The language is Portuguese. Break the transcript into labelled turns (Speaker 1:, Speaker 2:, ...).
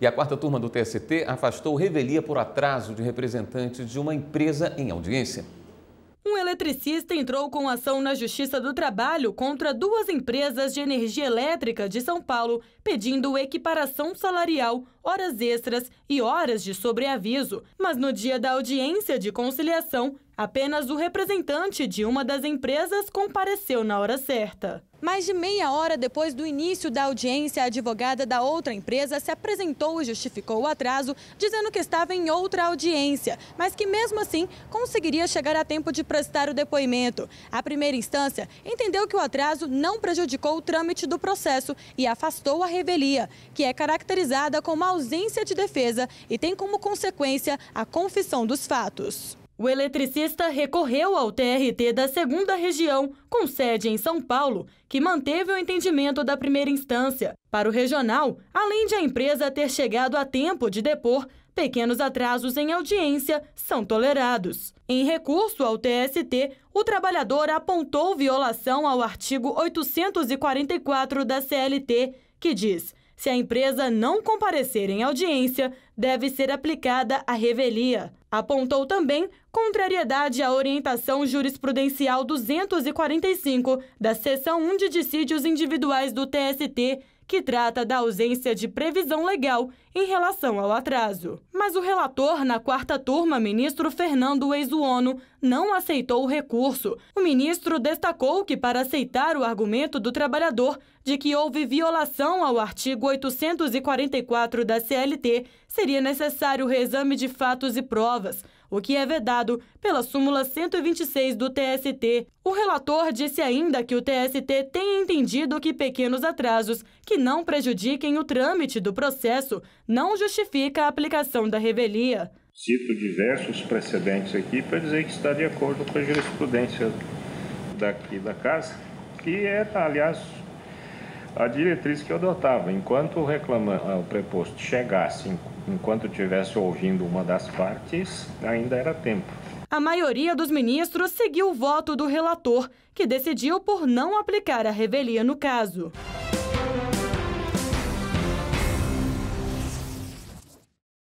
Speaker 1: E a quarta turma do TST afastou revelia por atraso de representantes de uma empresa em audiência.
Speaker 2: Um eletricista entrou com ação na Justiça do Trabalho contra duas empresas de energia elétrica de São Paulo, pedindo equiparação salarial, horas extras e horas de sobreaviso. Mas no dia da audiência de conciliação, apenas o representante de uma das empresas compareceu na hora certa. Mais de meia hora depois do início da audiência, a advogada da outra empresa se apresentou e justificou o atraso, dizendo que estava em outra audiência, mas que mesmo assim conseguiria chegar a tempo de prestar o depoimento. A primeira instância entendeu que o atraso não prejudicou o trâmite do processo e afastou a revelia, que é caracterizada como ausência de defesa e tem como consequência a confissão dos fatos. O eletricista recorreu ao TRT da segunda região, com sede em São Paulo, que manteve o entendimento da primeira instância. Para o regional, além de a empresa ter chegado a tempo de depor, pequenos atrasos em audiência são tolerados. Em recurso ao TST, o trabalhador apontou violação ao artigo 844 da CLT, que diz: se a empresa não comparecer em audiência, deve ser aplicada a revelia. Apontou também contrariedade à orientação jurisprudencial 245 da seção 1 de dissídios individuais do TST, que trata da ausência de previsão legal em relação ao atraso. Mas o relator na quarta turma, ministro Fernando ex não aceitou o recurso. O ministro destacou que, para aceitar o argumento do trabalhador de que houve violação ao artigo 844 da CLT, seria necessário reexame de fatos e provas o que é vedado pela súmula 126 do TST. O relator disse ainda que o TST tem entendido que pequenos atrasos que não prejudiquem o trâmite do processo não justifica a aplicação da revelia.
Speaker 1: Cito diversos precedentes aqui para dizer que está de acordo com a jurisprudência daqui da casa, que é, aliás, a diretriz que eu adotava. Enquanto o, reclama, ah, o preposto chegasse, enquanto estivesse ouvindo uma das partes, ainda era tempo.
Speaker 2: A maioria dos ministros seguiu o voto do relator, que decidiu por não aplicar a revelia no caso.